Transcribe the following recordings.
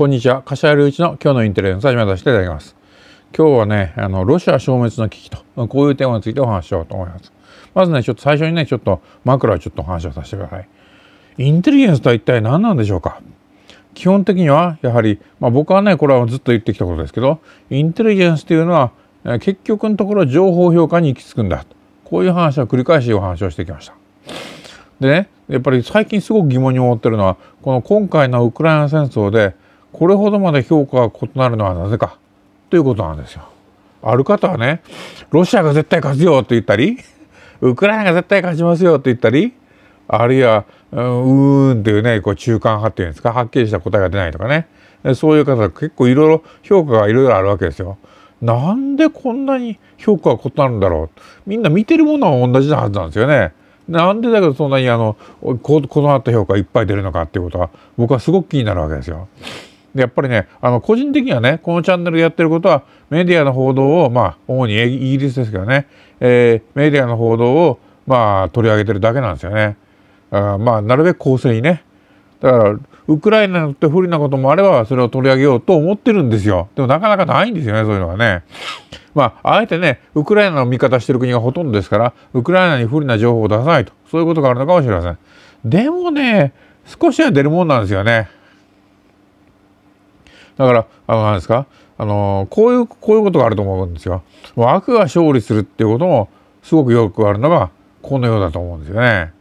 こんにちは柏隆一の今日のインテリジェンス始めさせていただきます今日はねあのロシア消滅の危機とこういうテーマについてお話ししようと思いますまずねちょっと最初にねちょっと枕をちょっとお話をさせてくださいインテリジェンスとは一体何なんでしょうか基本的にはやはり、まあ、僕はねこれはずっと言ってきたことですけどインテリジェンスというのは結局のところ情報評価に行き着くんだこういう話を繰り返しお話をしてきました。でねやっぱり最近すごく疑問に思ってるのはこの今回のウクライナ戦争でこれほどまで評価が異なるのはなぜかということなんですよ。ある方はねロシアが絶対勝つよって言ったりウクライナが絶対勝ちますよって言ったりあるいはうーんっていうねこう中間派っていうんですかはっきりした答えが出ないとかねそういう方結構いろいろ評価がいろいろあるわけですよ。なんでこんなに評価が異なるんだろうみんな見てるものは同じなはずなんですよね。なんでだけどそんなにあのここのあった評価いっぱい出るのかっていうことは僕はすごく気になるわけですよ。やっぱりねあの個人的にはねこのチャンネルでやってることはメディアの報道をまあ主にイギリスですけどね、えー、メディアの報道をまあ取り上げてるだけなんですよね。あまあなるべく公正にねだからウクライナにとって不利なこともあればそれを取り上げようと思ってるんですよでもなかなかないんですよねそういうのはね。まあ、あえてねウクライナの味方してる国がほとんどですからウクライナに不利な情報を出さないとそういうことがあるのかもしれません。でもね少しは出るもんなんですよね。だから、あの、なんですか、あの、こういう、こういうことがあると思うんですよ。悪が勝利するっていうことも、すごくよくあるのが、このようだと思うんですよね。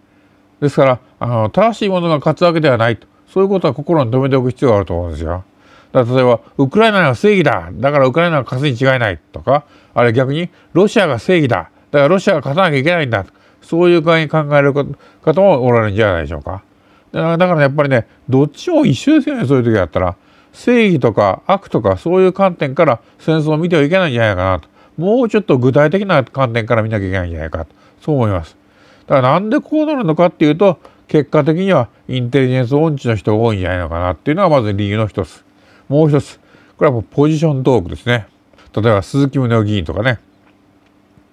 ですから、あの、正しいものが勝つわけではないと。そういうことは心に留めておく必要があると思うんですよ。だ例えば、ウクライナが正義だだからウクライナが勝つに違いないとか、あれ逆に、ロシアが正義だだからロシアが勝たなきゃいけないんだそういう具合に考える方もおられるんじゃないでしょうか。だからやっぱりね、どっちも一緒ですよね、そういう時だったら。正義とか悪とかそういう観点から戦争を見てはいけないんじゃないかなともうちょっと具体的な観点から見なきゃいけないんじゃないかとそう思います。だからなんでこうなるのかっていうと結果的にはインテリジェンス音痴の人が多いんじゃないのかなっていうのがまず理由の一つ。もう一つこれはもうポジショントークですね。例えば鈴木宗男議員とかね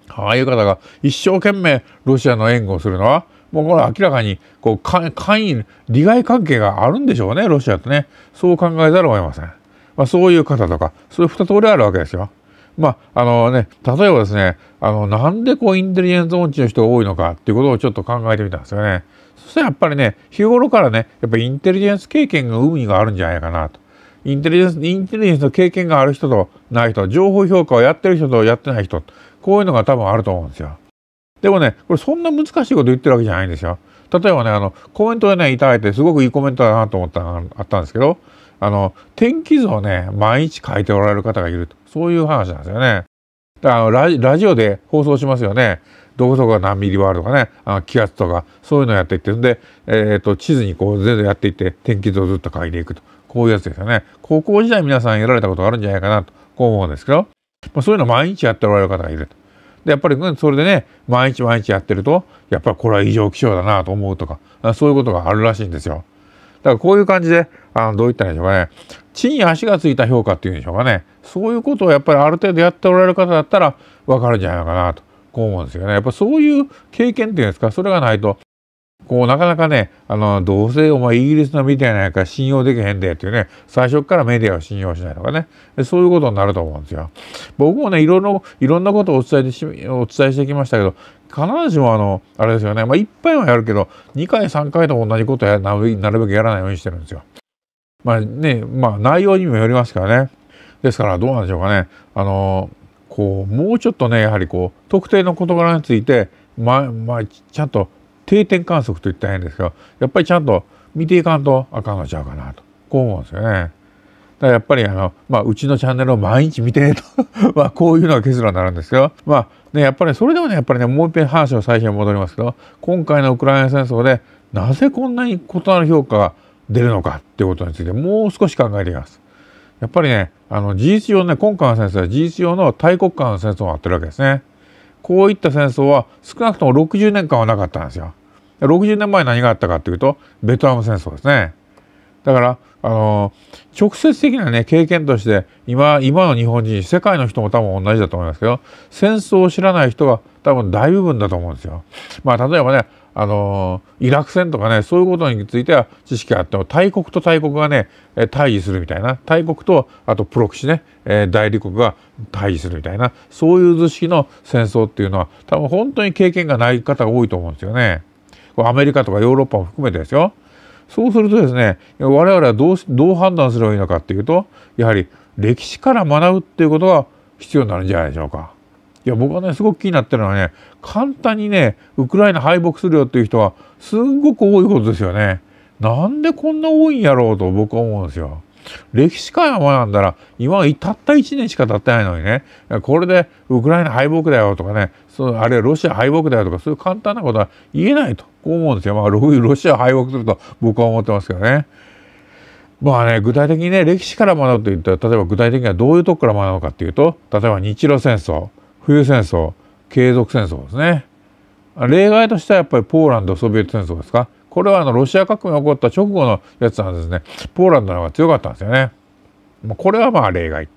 ああいう方が一生懸命ロシアの援護をするのはもうこれ明らかにこう会員利害関係があるんでしょうねロシアとねそう考えざるを得ません、まあ、そういう方とかそういう2通りあるわけですよ。まああのね、例えばですねあのなんでこうインテリジェンス音痴の人が多いのかっていうことをちょっと考えてみたんですよね。そしたらやっぱりね日頃からねやっぱりインテリジェンス経験が海があるんじゃないかなと。インテリジェンスインテリジェンスの経験がある人とない人情報評価をやってる人とやってない人こういうのが多分あると思うんですよ。でもねこれそんな難しいこと言ってるわけじゃないんですよ。例えばねあのコメントでねいただいてすごくいいコメントだなと思ったのがあったんですけどあの天気図をね毎日書いておられる方がいるとそういう話なんですよね。だからラジラジオで放送しますよね。どこそこが何ミリワールとかね、あの気圧とか、そういうのをやっていって、んで、えー、と、地図にこう全部やっていって、天気図をずっと書いていくと。こういうやつですよね。高校時代皆さんやられたことがあるんじゃないかなと、こう思うんですけど、まあ、そういうの毎日やっておられる方がいると。でやっぱりそれでね毎日毎日やってるとやっぱりこれは異常気象だなと思うとかそういうことがあるらしいんですよ。だからこういう感じであのどういったらいいでしょうかね地に足がついた評価っていうんでしょうかねそういうことをやっぱりある程度やっておられる方だったら分かるんじゃないかなとこう思うんですよね。やっぱそういう経験っていうんですかそれがないとこうなかなかねあのどうせお前イギリスのみたいなやから信用できへんでっていうね最初からメディアを信用しないとかねそういうことになると思うんですよ。僕もねいろいろんなことをお伝えしお伝えしてきましたけど必ずしもあのあれですよね、まあ、いっぱいはやるけど2回3回と同じことやなるべくやらないようにしてるんですよ。まあねまあ内容にもよりますからね。ですからどうなんでしょうかねあのこうもうちょっとねやはりこう特定の事柄についてまあまあちゃんと定点観測と言ったらんですけどやっぱりちゃんと見ていかんとあかんのちゃうかなとこう思うんですよね。だからやっぱりあの、まあ、うちのチャンネルを毎日見てと まあこういうのが結論になるんですけど、まあね、やっぱりそれでもねやっぱりねもう一遍話を最初に戻りますけど今回のウクライナ戦争でなぜこんなに異なる評価が出るのかっていうことについてもう少し考えていきます。やっぱりねあの事実上ね今回の戦争は事実上の大国間の戦争になってるわけですね。こういった戦争は少なくとも60年間はなかったんですよ。60年前何があったかというとベトナム戦争ですね。だからあの直接的なね経験として今今の日本人世界の人も多分同じだと思いますけど戦争を知らない人が多分大部分だと思うんですよ。まあ例えばねあのイラク戦とかねそういうことについては知識があっても大国と大国がね対峙するみたいな大国とあとプロキシね大理国が対峙するみたいなそういう図式の戦争っていうのは多分本当に経験がない方が多いと思うんですよね。アメリカとかヨーロッパも含めてですよ。そうするとですね我々はどうどう判断すればいいのかっていうとやはり歴史から学ぶっていうことが必要になるんじゃないでしょうか。いや僕はねすごく気になってるのはね簡単にねウクライナ敗北するよっていう人はすごく多いことですよね。なんでこんな多いんやろうと僕は思うんですよ。歴史界を学んだら今たった1年しか経ってないのにねこれでウクライナ敗北だよとかねそのあるいはロシア敗北だよとかそういう簡単なことは言えないとこう思うんですよ。まあ、ロシア敗北すると僕は思ってますけどね。まあね具体的にね歴史から学ぶといったら例えば具体的にはどういうとこから学ぶかっていうと例えば日露戦争冬戦争継続戦争ですね例外としてはやっぱりポーランドソビエト戦争ですかこれはあのロシア革命が起こった直後のやつなんですねポーランドの方が強かったんですよねこれはまあ例外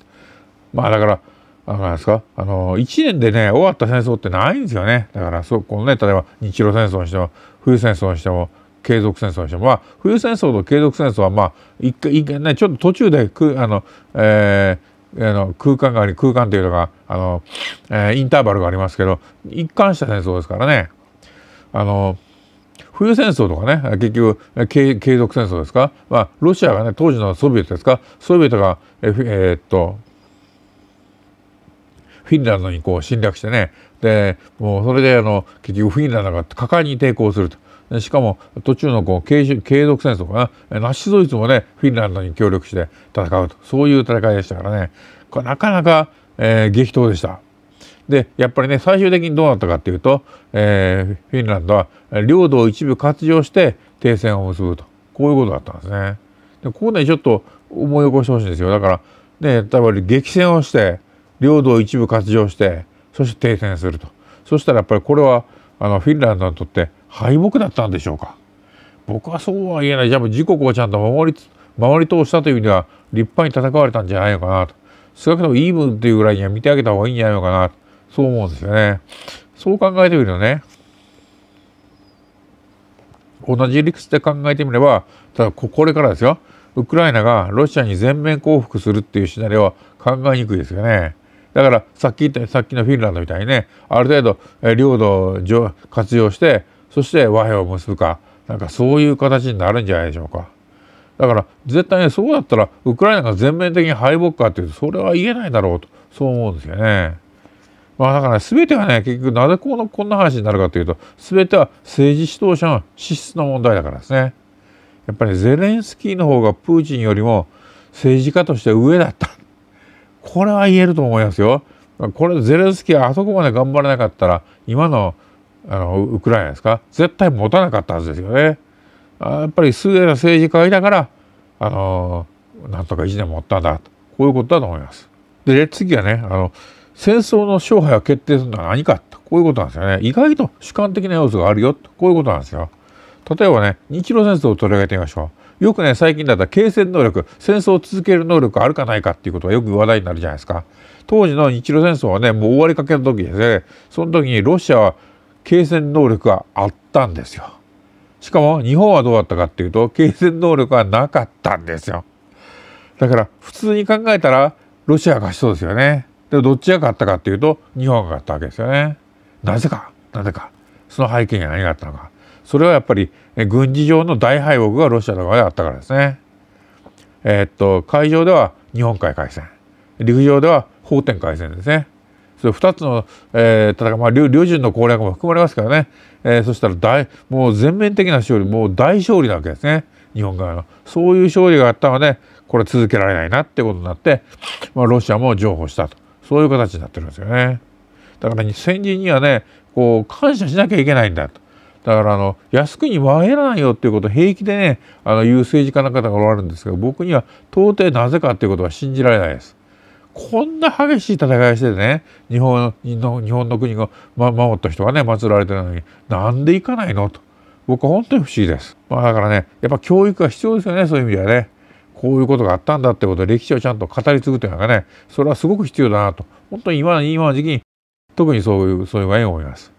まあだからあのですかあの1年でね終わった戦争ってないんですよねだからそこのね例えば日露戦争にしても冬戦争にしても継続戦争にしても、まあ、冬戦争と継続戦争はまあ一回一回ねちょっと途中でくあの、えー、あの空間があり空間というのがあの、えー、インターバルがありますけど一貫した戦争ですからねあの冬戦争とかね結局継続戦争ですか、まあ、ロシアがね当時のソビエトですかソビエトがええー、っとフィンランドにこう侵略してねでもうそれであの結局フィンランドが果敢に抵抗するとしかも途中のこう継続戦争かなナチスドイツもねフィンランドに協力して戦うとそういう戦いでしたからねこれなかなか、えー、激闘でした。でやっぱりね最終的にどうなったかっていうと、えー、フィンランドは領土を一部活用して停戦を結ぶとこういうことだったんですね。でここでちょっと思い起こしてほしいんですよだからね例えば激戦をして領土を一部活用してそして停戦するとそしたらやっぱりこれはあのフィンランドにとって敗北だったんでしょうか僕はそうは言えないじゃあ自国をちゃんと守り守り通したという意味では立派に戦われたんじゃないのかなと少なくともイーブンっていうぐらいには見てあげた方がいいんじゃないのかなそう思うんですよねそう考えてみるとね同じ理屈で考えてみればただこれからですよウクライナがロシアに全面降伏するっていうシナリオは考えにくいですよね。だからさっき言ったさっきのフィンランドみたいにねある程度領土を活用してそして和平を結ぶかなんかそういう形になるんじゃないでしょうか。だから絶対にそうだったらウクライナが全面的に敗北かっていうとそれは言えないだろうとそう思うんですよね。まあ、だから、ね、全てはね結局なぜこのこんな話になるかというと全ては政治指導者の資質の問題だからですね。やっぱりゼレンスキーの方がプーチンよりも政治家として上だったこれは言えると思いますよ。これゼレンスキーはあそこまで頑張らなかったら今のあのウクライナですか絶対持たなかったはずですよね。やっぱり数ーたの政治家がいたからあのなんとか1年持ったんだとこういうことだと思います。で次はねあの戦争の勝敗を決定するのは何かとこういうことなんですよね。意外と主観的な要素があるよこういうことなんですよ。例えばね日露戦争を取り上げてみましょう。よくね最近だったら継戦能力戦争を続ける能力あるかないかっていうことがよく話題になるじゃないですか。当時の日露戦争はねもう終わりかけの時ですねその時にロシアは継戦能力があったんですよ。しかも日本はどうだったかっていうと継戦能力はなかったんですよ。だから普通に考えたらロシアが勝そうですよね。でどっちが勝ったかっていうと日本が勝ったわけですよね。なぜかなぜかその背景に何があったのかそれはやっぱり軍事上の大敗北がロシアの側であったからですね。えー、っと海上では日本海海戦陸上では法天海戦ですね。それ2つの、えー、戦い、まあ、両陣の攻略も含まれますからね、えー、そしたら大もう全面的な勝利もう大勝利なわけですね日本側のそういう勝利があったのでこれ続けられないなってことになって、まあ、ロシアも譲歩したとそういう形になってるんですよねだから先人にはねこう感謝しなきゃいけないんだと。だからあの靖国は入らないよっていうことを平気でねあの言う政治家の方がおられるんですが僕には到底なぜかっていうことは信じられないです。こんな激しい戦いしてね日本の日本の国を、ま、守った人がね祀られてるのになんで行かないのと僕は本当に不思議です、まあ、だからねやっぱ教育が必要ですよねそういう意味ではねこういうことがあったんだってことで歴史をちゃんと語り継ぐというのがねそれはすごく必要だなと本当に今今の時期に特にそういうそういう場合に思います。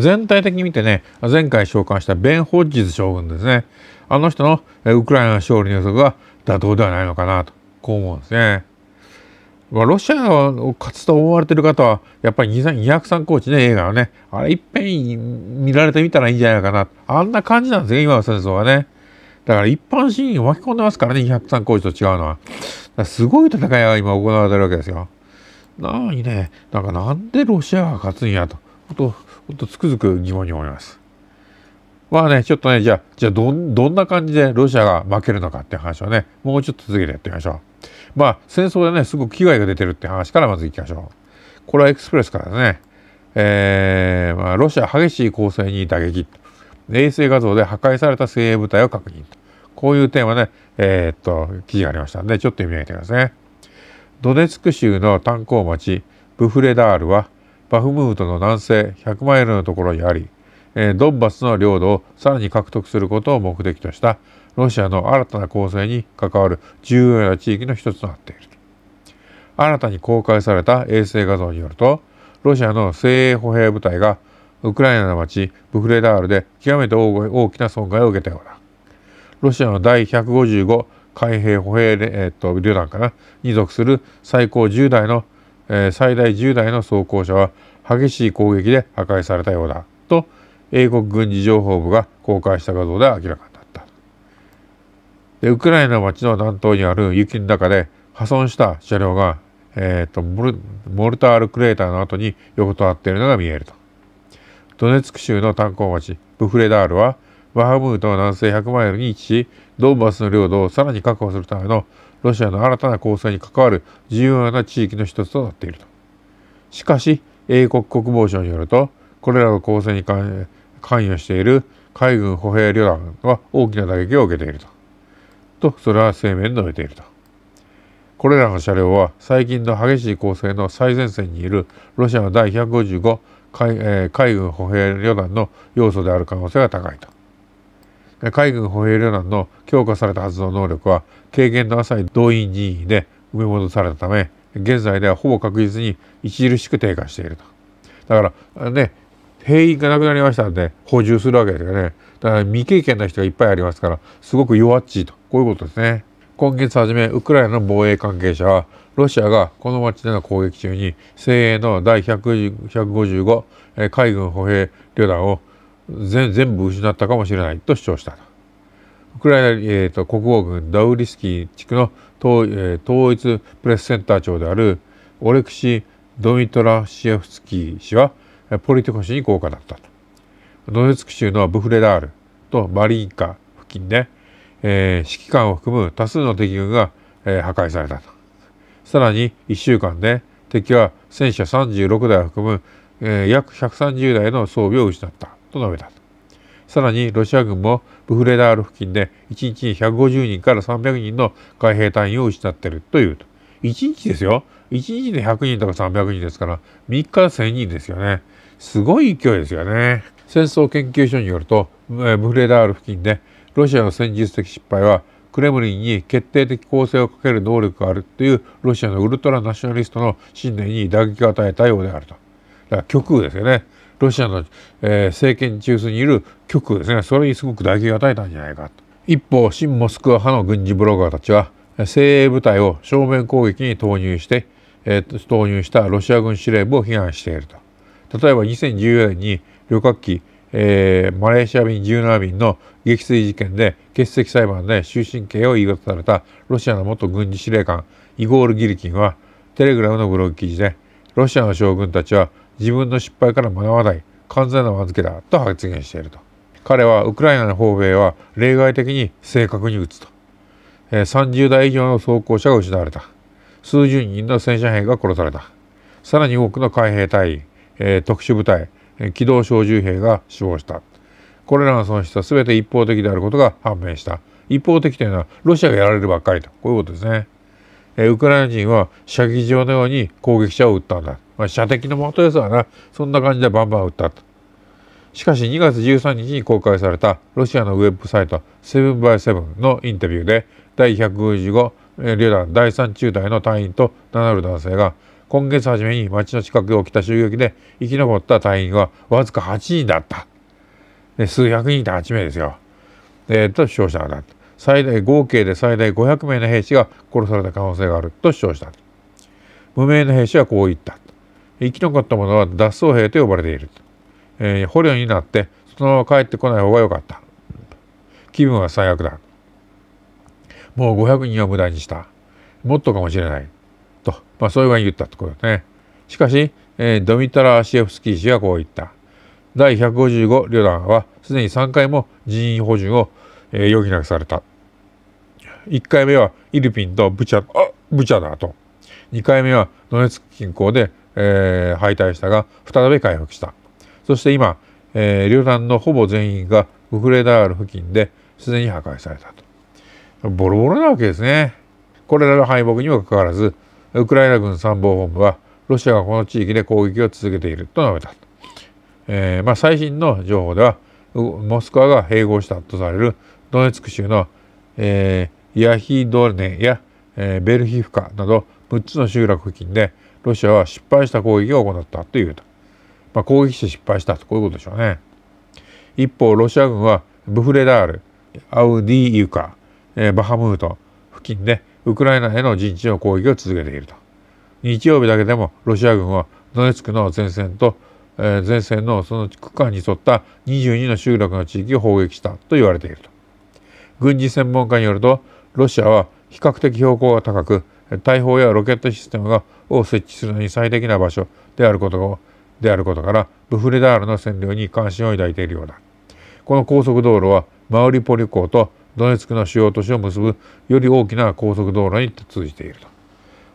全体的に見てね前回召喚したベン・ホッジズ将軍ですねあの人のウクライナの勝利の予測が妥当ではないのかなとこう思うんですね。ロシアを勝つと思われてる方は、やっぱり203コーチね、映画はね、あれいっぺん見られてみたらいいんじゃないかな。あんな感じなんですよ、今の戦争はね。だから一般市民を巻き込んでますからね、203コーチと違うのは。すごい戦いが今行われてるわけですよ。なのにね、なんかなんでロシアが勝つんやと、ほんと、ほんとつくづく疑問に思います。あね、ちょっとね、じゃあ、じゃあど、どんな感じでロシアが負けるのかっていう話をね、もうちょっと続けてやってみましょう。まあ、戦争でね、すごく危害が出てるって話からまずいきましょう。これはエクスプレスからですね、えー、まあ、ロシア激しい攻勢に打撃。衛星画像で破壊された精鋭部隊を確認。こういう点はね、えー、っと、記事がありましたんで、ちょっと読み上げてくださいね。ドネツク州の炭鉱町、ブフレダールは、バフムートの南西100マイルのところにあり、ドンバスの領土をさらに獲得することを目的としたロシアの新たな構成に関わる重要な地域の一つとなっている新たに公開された衛星画像によるとロシアの精鋭歩兵部隊がウクライナの町ブフレダールで極めて大きな損害を受けたようだロシアの第155海兵歩兵、えー、と旅団かなに属する最高10台の、えー、最大10台の装甲車は激しい攻撃で破壊されたようだと英国軍事情報部が公開した画像で明らかになったでウクライナ町の南東にある雪の中で破損した車両が、えーと、モルモルタールクレーターの後に横たわっているのが見えるとドネツク州の炭鉱町ブフレダールはバハムートの南西100マイルに位置しドンバスの領土をさらに確保するためのロシアの新たな構成に関わる重要な地域の一つとなっているとしかし英国国防省によるとこれらの構成に関関与している海軍歩兵旅団は大きな打撃を受けていると。と、それは声明に述べていると。これらの車両は最近の激しい攻勢の最前線にいるロシアの第155海,、えー、海軍歩兵旅団の要素である可能性が高いと。海軍歩兵旅団の強化された発動能力は経験の浅い動員人員で埋め戻されたため現在ではほぼ確実に著しく低下しているとだからね兵員がなくなりましたので補充するわけですよねだから未経験な人がいっぱいありますからすごく弱っちいとこういうことですね今月初めウクライナの防衛関係者はロシアがこの町での攻撃中に精鋭の第155海軍歩兵旅団を全部失ったかもしれないと主張したウクライナ、えーと、と国防軍ダウリスキー地区の統,、えー、統一プレスセンター長であるオレクシー・ドミトラシエフスキー氏はポリティコ氏に効果だったと。ドネツク州のブフレダールとマリンカ付近で、えー、指揮官を含む多数の敵軍が、えー、破壊されたと。さらに1週間で敵は戦車36台を含む、えー、約130台の装備を失ったと述べたと。さらにロシア軍もブフレダール付近で1日に150人から300人の海兵隊員を失っているというと。1日ですよ。1日で100人とか300人ですから、3日1000人ですよね。すごい勢いですよね。戦争研究所によると、ブフレダール付近でロシアの戦術的失敗はクレムリンに決定的攻勢をかける能力があるというロシアのウルトラナショナリストの信念に打撃を与えたようであると。だから極右ですよね。ロシアの、えー、政権中枢にいる極右ですね。それにすごく打撃を与えたんじゃないかと。一方、新モスクワ派の軍事ブロガーたちは、精鋭部隊を正面攻撃に投入して、えー、投入したロシア軍司令部を批判していると。例えば2014年に旅客機、えー、マレーシア便17便の撃墜事件で欠席裁判で終身刑を言い渡されたロシアの元軍事司令官イゴール・ギリキンはテレグラムのブログ記事でロシアの将軍たちは自分の失敗から学ばない完全な番付だと発言していると彼はウクライナの訪米は例外的に正確に撃つと、えー、30台以上の装甲車が失われた数十人の戦車兵が殺されたさらに多くの海兵隊員え特殊部隊機動小銃兵が死亡したこれらの損失は全て一方的であることが判明した一方的というのはロシアがやられるばっかりとこういうことですね、えウクライナ人は射撃場のように攻撃者を撃ったんだ、まあ、射的の元ですわなそんな感じでバンバン撃ったとしかし2月13日に公開されたロシアのウェブサイト 7x7 のインタビューで第155旅団第3中隊の隊員と名乗る男性が今月初めに町の近くで起きた襲撃で生き残った隊員はわずか8人だった。で数百人でて8名ですよ。えー、と死傷者がなっ最大合計で最大500名の兵士が殺された可能性があると主張した。無名の兵士はこう言った。生き残った者は脱走兵と呼ばれている。えー、捕虜になってそのまま帰ってこない方が良かった。気分は最悪だ。もう500人を無駄にした。もっとかもしれない。まあ、そうい言ったところですね。しかし、えー、ドミトラ・シエフスキー氏はこう言った。第155旅団はすでに3回も人員補充を、えー、余儀なくされた。1回目はイルピンとブチャ、あブチャだと。2回目はドネツク近郊で、えー、敗退したが、再び回復した。そして今、えー、旅団のほぼ全員がウクレダール付近ですでに破壊されたと。ボロボロなわけですね。これらの敗北にもかかわらず、ウクライナ軍参謀本部はロシアがこの地域で攻撃を続けていると述べた、えー、まあ、最新の情報ではモスクワが併合したとされるドネツク州の、えー、ヤヒドネや、えー、ベルヒフカなど6つの集落付近でロシアは失敗した攻撃を行ったというと、まあ、攻撃して失敗したとこういうことでしょうね一方ロシア軍はブフレダールアウディーユカ、えー、バハムート付近でウクライナへの陣地の攻撃を続けていると日曜日だけでもロシア軍はドネツクの前線と、えー、前線のその区間に沿った22の集落の地域を砲撃したと言われていると軍事専門家によるとロシアは比較的標高が高く大砲やロケットシステムを設置するのに最適な場所であることをであることからブフレダールの占領に関心を抱いているようだこの高速道路はマウリポリ港とドネツクの主要都市を結ぶより大きな高速道路に通じていると、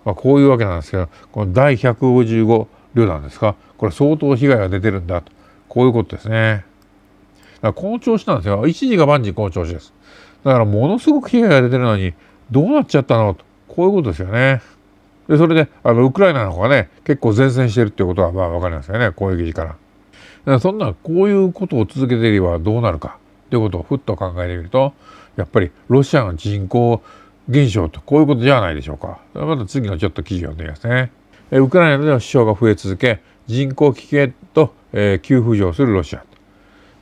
まあ、こういうわけなんですけどこの第155旅団ですかこれ相当被害が出てるんだとこういうことですね。だからこの調子なんですよ一時が万事この調子です。だからものすごく被害が出てるのにどうなっちゃったのとこういうことですよね。でそれであのウクライナの方がね結構前線してるっていうことはまあ分かりますよね攻撃時から。だからそんなこういうことを続けていればどうなるかということをふっと考えてみるとやっぱりロシアの人口減少とこういうことじゃないでしょうかまた次のちょっと記事を読んでみますねウクライナでの死傷が増え続け人口危険と、えー、急浮上するロシア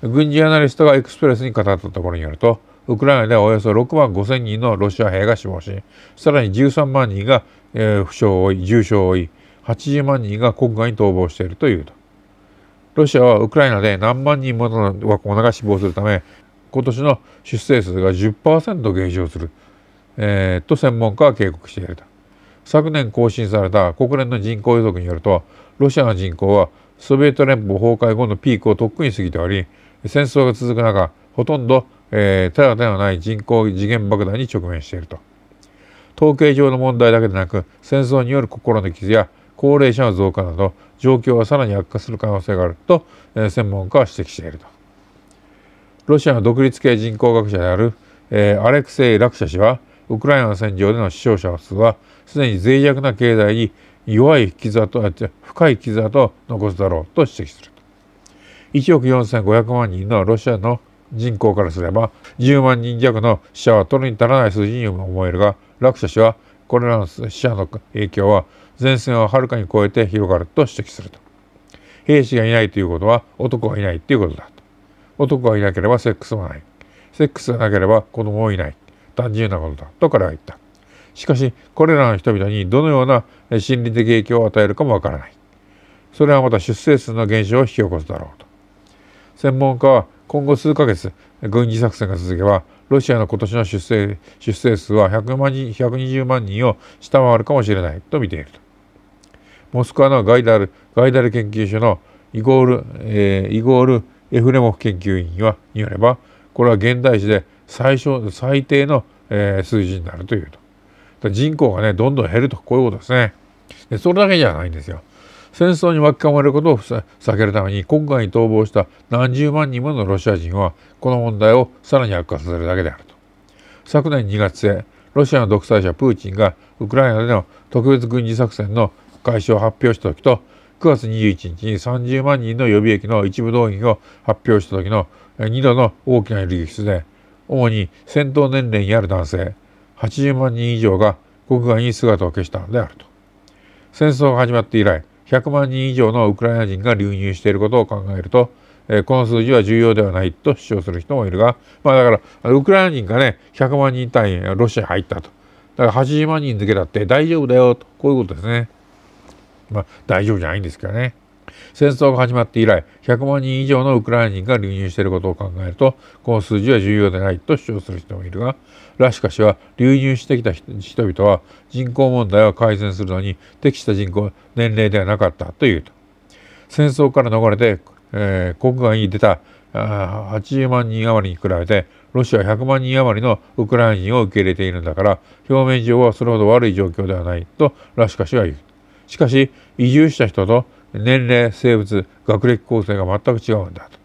軍事アナリストがエクスプレスに語ったところによるとウクライナではおよそ6万5千人のロシア兵が死亡しさらに13万人が、えー、負傷を負い重傷を負い80万人が国外に逃亡しているというとロシアはウクライナで何万人もの若者が死亡するため今年の出生数が10%減少する、えー、と専門家は警告していると昨年更新された国連の人口予測によるとロシアの人口はソビエト連邦崩壊後のピークをとっくに過ぎており戦争が続く中ほとんど、えー、手当てのない人口次元爆弾に直面していると統計上の問題だけでなく戦争による心の傷や高齢者の増加など状況はさらに悪化する可能性があると、えー、専門家は指摘していると。ロシアの独立系人口学者である、えー、アレクセイ・ラクシャ氏はウクライナの戦場での死傷者数はすでに脆弱な経済に弱い傷跡深い傷跡を残すだろうと指摘する1億4500万人のロシアの人口からすれば10万人弱の死者は取るに足らない数字にも思えるがシャ氏はこれらの死者の影響は前線をはるかに超えて広がると指摘すると兵士がいないということは男がいないということだ男がいなければセックスはない。セックスがなければ子供もいない。単純なことだ。と彼は言った。しかし、これらの人々にどのような心理的影響を与えるかもわからない。それはまた出生数の減少を引き起こすだろうと。専門家は今後数ヶ月、軍事作戦が続けば、ロシアの今年の出生出生数は100万人120万人を下回るかもしれないと見ていると。モスクワのガイダルガイダル研究所のイゴール、えー、イゴールエフレモフ研究員はによればこれは現代史で最小最低の、えー、数字になるというと人口がねどんどん減るとこういうことですねでそれだけじゃないんですよ戦争に巻き込まれることを避けるために国外に逃亡した何十万人ものロシア人はこの問題をさらに悪化させるだけであると昨年2月末ロシアの独裁者プーチンがウクライナでの特別軍事作戦の開始を発表した時と9月21日に30万人の予備役の一部動員を発表した時の2度の大きな流出で主に戦闘年齢にある男性80万人以上が国外に姿を消したのであると。戦争が始まって以来100万人以上のウクライナ人が流入していることを考えると、えこの数字は重要ではないと主張する人もいるが、まあ、だからウクライナ人がね100万人単位ロシアに入ったとだから80万人抜けだって大丈夫だよとこういうことですね。まあ、大丈夫じゃないんですけどね。戦争が始まって以来100万人以上のウクライナ人が流入していることを考えるとこの数字は重要でないと主張する人もいるがラシカ氏は流入してきた人々は人口問題を改善するのに適した人口年齢ではなかったというと戦争から逃れて、えー、国外に出た80万人余りに比べてロシアは100万人余りのウクライナ人を受け入れているんだから表面上はそれほど悪い状況ではないとラシカ氏は言う。しかし移住した人と年齢生物、学歴構成が全く違うんだと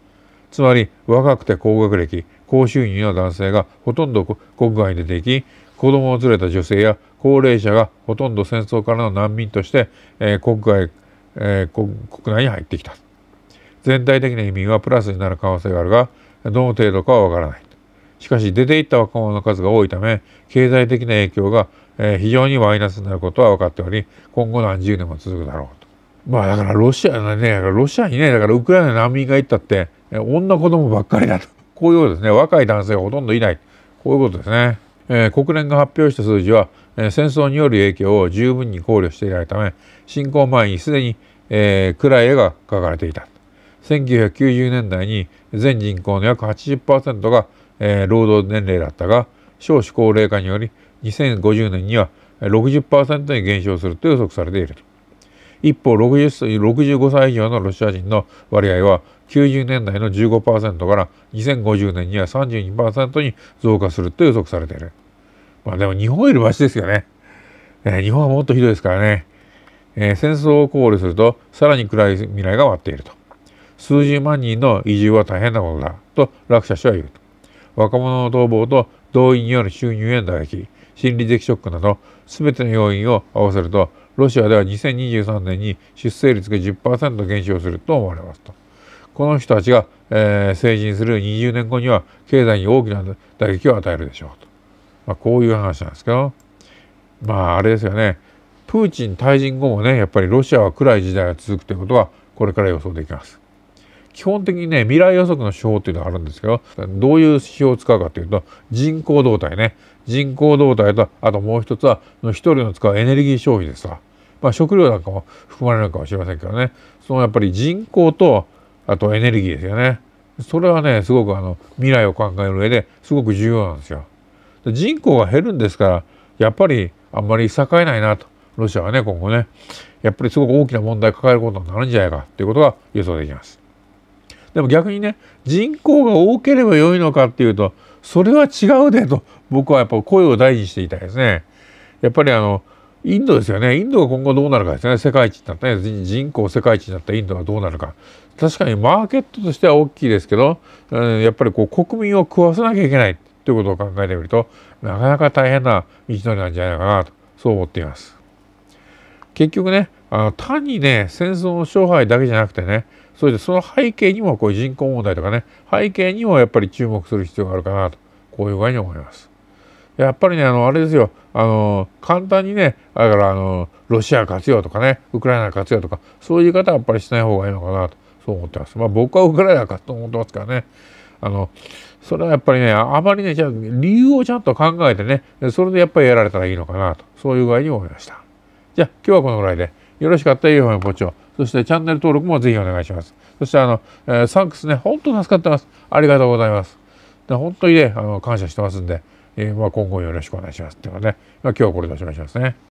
つまり若くて高学歴高収入の男性がほとんど国外に出ていき子供を連れた女性や高齢者がほとんど戦争からの難民として、えー、国外、えー、国内に入ってきた全体的な移民はプラスになる可能性があるがどの程度かはわからないしかし出ていった若者の数が多いため経済的な影響がえー、非常にマイナスになることは分かっており今後何十年も続くだろうと。まあだからロシアのねロシアにねだからウクライナの難民が行ったって女子供ばっかりだとこういうことですね若い男性がほとんどいないこういうことですね。えー、国連が発表した数字は、えー、戦争による影響を十分に考慮していないため侵攻前にすでに、えー、暗い絵が描かれていた1990年代に全人口の約80%が、えー、労働年齢だったが少子高齢化により2050年には60%に減少すると予測されている一方60歳65歳以上のロシア人の割合は90年代の15%から2050年には32%に増加すると予測されている。まあでも日本よりマシですよね。えー、日本はもっとひどいですからね。えー、戦争を考慮するとさらに暗い未来が待っていると。数十万人の移住は大変なことだと落車氏は言う若者の逃亡と動員による収入への打撃心理的ショックなど全ての要因を合わせるとロシアでは2023年に出生率が10%減少すると思われますと。この人たちが、えー、成人する20年後には経済に大きな打撃を与えるでしょうと、まあ、こういう話なんですけどまああれですよねプーチン退陣後もねやっぱりロシアは暗い時代が続くということはこれから予想できます。基本的にね未来予測の手法っていうのがあるんですけどどういう指標を使うかというと人口動態ね人口動態とあともう一つは一人の使うエネルギー消費でさ、まあ、食料なんかも含まれるかもしれませんけどねそのやっぱり人口とあとエネルギーですよねそれはねすごくあの未来を考える上ですごく重要なんですよ。人口が減るんですからやっぱりあんまり栄えないなとロシアはね今後ねやっぱりすごく大きな問題抱えることになるんじゃないかということが予想できます。でも逆にね人口が多ければ良いのかっていうとそれは違うでと僕はやっぱ声を大事にしていたいですね。やっぱりあのインドですよね。インドが今後どうなるかですね。世界一になったね。人口世界一になったインドがどうなるか。確かにマーケットとしては大きいですけど、うん、やっぱりこう国民を食わさなきゃいけないということを考えてみると、なかなか大変な道のりなんじゃないかなと、そう思っています。結局ね、あ単にね戦争の勝敗だけじゃなくてねそれでその背景にもこういう人口問題とかね背景にもやっぱり注目する必要があるかなとこういう具合に思います。やっぱりねあのあれですよあの簡単にねだからあのロシア活用とかねウクライナ活用とかそういう言い方はやっぱりしない方がいいのかなとそう思ってます。まあ、僕はウクライナかと思ってますからねあのそれはやっぱりねあまりねじゃ理由をちゃんと考えてねそれでやっぱりやられたらいいのかなとそういう具合に思いました。じゃあ今日はこのぐらいで。よろしかったら、よポチョ。そしてチャンネル登録もぜひお願いします。そしてあの、えー、サンクスね、本当助かってます。ありがとうございます。で本当にね、あの感謝してますんで、えー、まあ、今後よろしくお願いしますっていうかね、まあ、今日はこれでおしまいしますね。